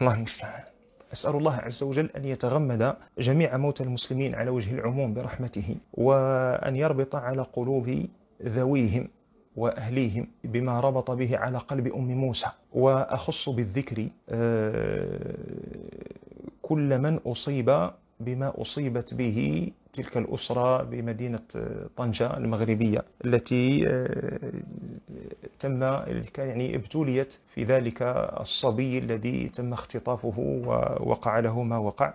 الله المستعان أسأل الله عز وجل أن يتغمد جميع موتى المسلمين على وجه العموم برحمته وأن يربط على قلوب ذويهم وأهليهم بما ربط به على قلب أم موسى وأخص بالذكر آه، كل من أصيب بما أصيبت به تلك الأسرة بمدينة طنجة المغربية التي آه، تم يعني ابتليت في ذلك الصبي الذي تم اختطافه ووقع له ما وقع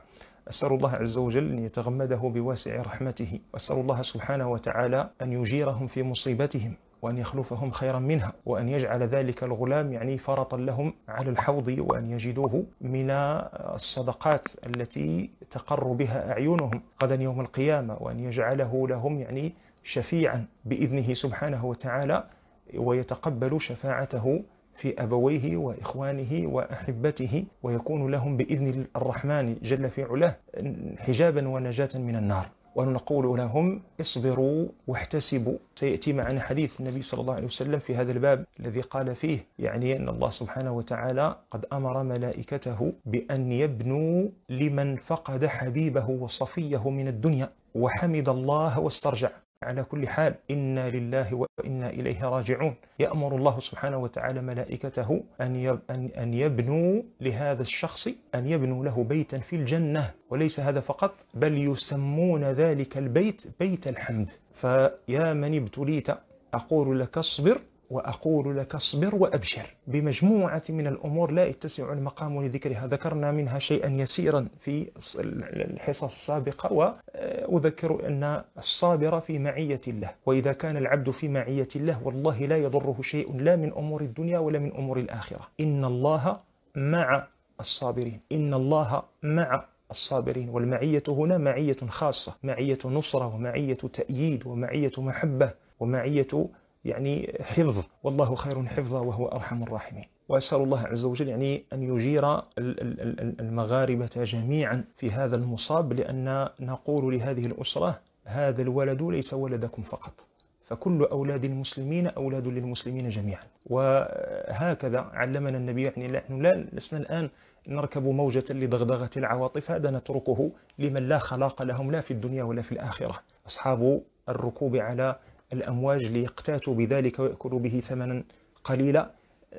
أسأل الله عز وجل أن يتغمده بواسع رحمته وأسأل الله سبحانه وتعالى أن يجيرهم في مصيبتهم وأن يخلفهم خيرا منها وأن يجعل ذلك الغلام يعني فرطا لهم على الحوض وأن يجدوه من الصدقات التي تقر بها أعينهم غدا يوم القيامة وأن يجعله لهم يعني شفيعا بإذنه سبحانه وتعالى ويتقبل شفاعته في أبويه وإخوانه وأحبته ويكون لهم بإذن الرحمن جل في علاه حجابا ونجاة من النار ونقول لهم اصبروا واحتسبوا سيأتي معنا حديث النبي صلى الله عليه وسلم في هذا الباب الذي قال فيه يعني أن الله سبحانه وتعالى قد أمر ملائكته بأن يبنوا لمن فقد حبيبه وصفيه من الدنيا وحمد الله واسترجع على كل حال إنا لله وإنا إليه راجعون يأمر الله سبحانه وتعالى ملائكته أن يبنوا لهذا الشخص أن يبنوا له بيتا في الجنة وليس هذا فقط بل يسمون ذلك البيت بيت الحمد فيا من ابتليت أقول لك اصبر وأقول لك اصبر وأبشر بمجموعة من الأمور لا يتسع المقام لذكرها ذكرنا منها شيئا يسيرا في الحصص السابقة أذكر أن الصابر في معية الله وإذا كان العبد في معية الله والله لا يضره شيء لا من أمور الدنيا ولا من أمور الآخرة إن الله مع الصابرين إن الله مع الصابرين والمعية هنا معية خاصة معية نصرة ومعية تأييد ومعية محبة ومعية يعني حفظ والله خير حفظا وهو أرحم الراحمين وأسأل الله عز وجل يعني أن يجير المغاربة جميعا في هذا المصاب لأن نقول لهذه الأسرة هذا الولد ليس ولدكم فقط فكل أولاد المسلمين أولاد للمسلمين جميعا وهكذا علمنا النبي يعني نحن لا لسنا الآن نركب موجة لدغدغة العواطف هذا نتركه لمن لا خلاق لهم لا في الدنيا ولا في الآخرة أصحاب الركوب على الأمواج ليقتاتوا بذلك ويأكلوا به ثمنا قليلا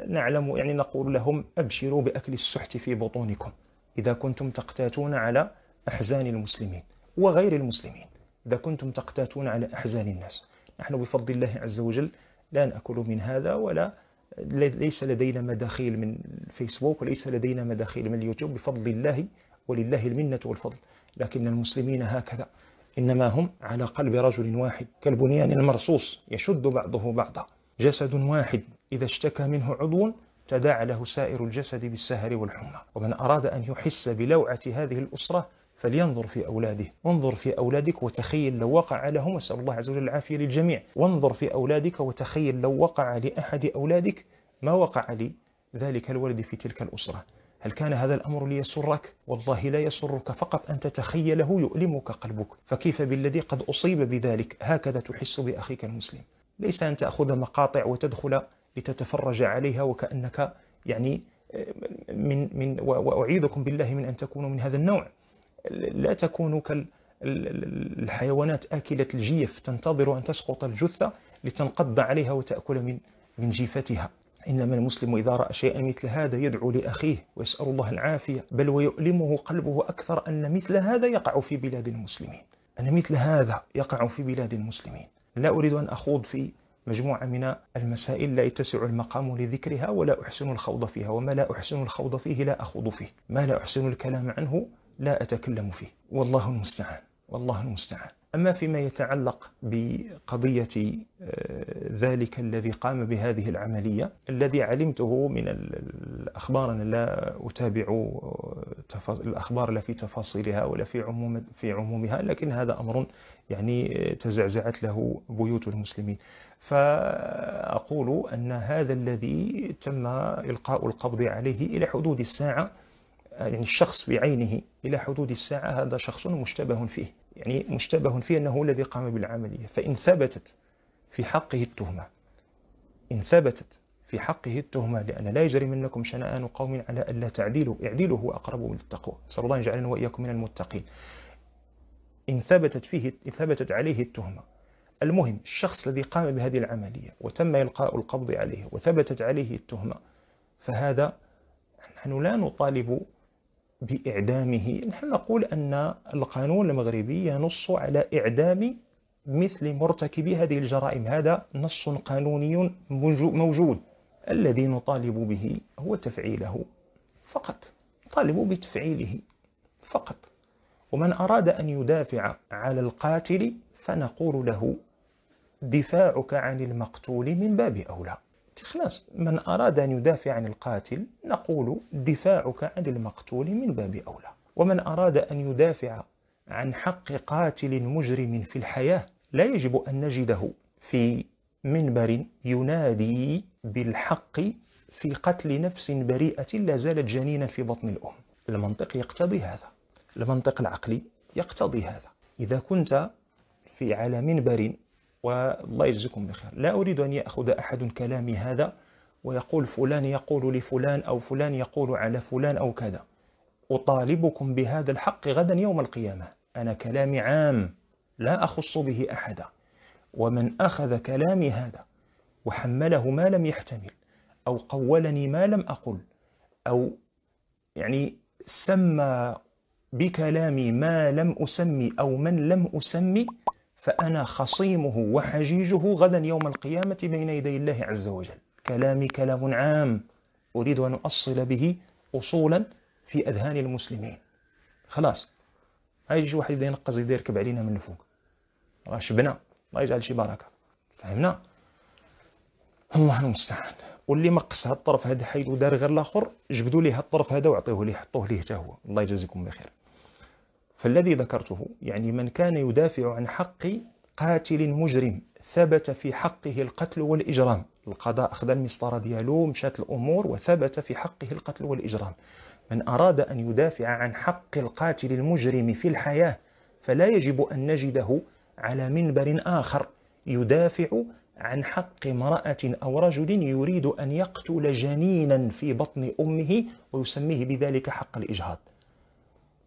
نعلم يعني نقول لهم أبشروا بأكل السحت في بطونكم إذا كنتم تقتاتون على أحزان المسلمين وغير المسلمين إذا كنتم تقتاتون على أحزان الناس نحن بفضل الله عز وجل لا نأكل من هذا ولا ليس لدينا مداخيل من الفيسبوك وليس لدينا مداخيل من اليوتيوب بفضل الله ولله المنة والفضل لكن المسلمين هكذا إنما هم على قلب رجل واحد كالبنيان المرصوص يشد بعضه بعضا جسد واحد إذا اشتكى منه عضو تداعى له سائر الجسد بالسهر والحمى ومن أراد أن يحس بلوعة هذه الأسرة فلينظر في أولاده انظر في أولادك وتخيل لو وقع لهم أسأل الله عز وجل العافية للجميع وانظر في أولادك وتخيل لو وقع لأحد أولادك ما وقع لي ذلك الولد في تلك الأسرة هل كان هذا الأمر ليسرك؟ والله لا يسرك فقط أن تتخيله يؤلمك قلبك فكيف بالذي قد أصيب بذلك هكذا تحس بأخيك المسلم ليس أن تأخذ مقاطع وتدخل لتتفرج عليها وكأنك يعني من من واعيذكم بالله من ان تكونوا من هذا النوع لا تكونوا كالحيوانات اكله الجيف تنتظر ان تسقط الجثه لتنقض عليها وتاكل من من جيفتها انما المسلم اذا راى شيئا مثل هذا يدعو لاخيه ويسال الله العافيه بل ويؤلمه قلبه اكثر ان مثل هذا يقع في بلاد المسلمين ان مثل هذا يقع في بلاد المسلمين لا اريد ان اخوض في مجموعة من المسائل لا يتسع المقام لذكرها ولا أحسن الخوض فيها وما لا أحسن الخوض فيه لا أخوض فيه ما لا أحسن الكلام عنه لا أتكلم فيه والله المستعان والله المستعان أما فيما يتعلق بقضية آه، ذلك الذي قام بهذه العملية الذي علمته من الأخبار أنا لا أتابع آه، الأخبار لا في تفاصيلها ولا في عموم في عمومها لكن هذا أمر يعني تزعزعت له بيوت المسلمين فأقول أن هذا الذي تم إلقاء القبض عليه إلى حدود الساعة يعني الشخص بعينه إلى حدود الساعة هذا شخص مشتبه فيه يعني مشتبه فيه أنه الذي قام بالعملية فإن ثبتت في حقه التهمة إن ثبتت في حقه التهمة لأن لا يجري منكم شنآن قوم على ألا تعديلوا اعديلوا هو أقرب للتقوى نسأل الله أن يجعلنا وإياكم من المتقين إن ثبتت فيه إن ثبتت عليه التهمة المهم الشخص الذي قام بهذه العملية وتم إلقاء القبض عليه وثبتت عليه التهمة فهذا نحن لا نطالب بإعدامه نحن نقول أن القانون المغربي ينص على إعدام مثل مرتكبي هذه الجرائم هذا نص قانوني موجود الذي نطالب به هو تفعيله فقط نطالب بتفعيله فقط ومن أراد أن يدافع على القاتل فنقول له دفاعك عن المقتول من باب أولى خلاص من أراد أن يدافع عن القاتل نقول دفاعك عن المقتول من باب أولى ومن أراد أن يدافع عن حق قاتل مجرم في الحياة لا يجب أن نجده في منبر ينادي بالحق في قتل نفس بريئة لا زالت جنينا في بطن الأم المنطق يقتضي هذا المنطق العقلي يقتضي هذا إذا كنت في عالم منبر والله يجزيكم بخير لا أريد أن يأخذ أحد كلامي هذا ويقول فلان يقول لفلان أو فلان يقول على فلان أو كذا أطالبكم بهذا الحق غدا يوم القيامة أنا كلامي عام لا أخص به أحدا ومن أخذ كلامي هذا وحمله ما لم يحتمل أو قولني ما لم أقل أو يعني سمى بكلامي ما لم أسمي أو من لم أسمي فأنا خصيمه وحجيجه غدا يوم القيامة بين يدي الله عز وجل كلامي كلام عام أريد أن أصل به أصولا في أذهان المسلمين خلاص يجي واحد يبدا ينقز يدير كب علينا من فوق راه شبنا الله يجعل شي بركه فهمنا الله المستعان واللي مقص هذا الطرف هذا حيد ودار غير الاخر جبدوا ليه هذا الطرف هذا وعطيوه ليه حطوه ليه حتى هو الله يجازيكم بخير فالذي ذكرته يعني من كان يدافع عن حق قاتل مجرم ثبت في حقه القتل والإجرام القضاء أخذ المسطرة ديالو مشات الأمور وثبت في حقه القتل والإجرام من أراد أن يدافع عن حق القاتل المجرم في الحياة فلا يجب أن نجده على منبر آخر يدافع عن حق امرأة أو رجل يريد أن يقتل جنينا في بطن أمه ويسميه بذلك حق الإجهاض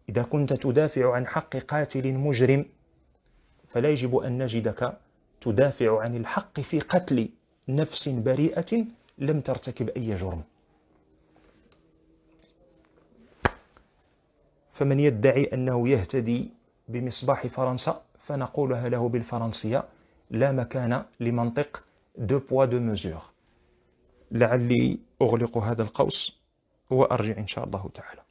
إذا كنت تدافع عن حق قاتل مجرم فلا يجب أن نجدك تدافع عن الحق في قتل نفس بريئة لم ترتكب أي جرم فمن يدعي أنه يهتدي بمصباح فرنسا فنقولها له بالفرنسية لا مكان لمنطق دو بوا دو مزور لعلي أغلق هذا القوس وأرجع إن شاء الله تعالى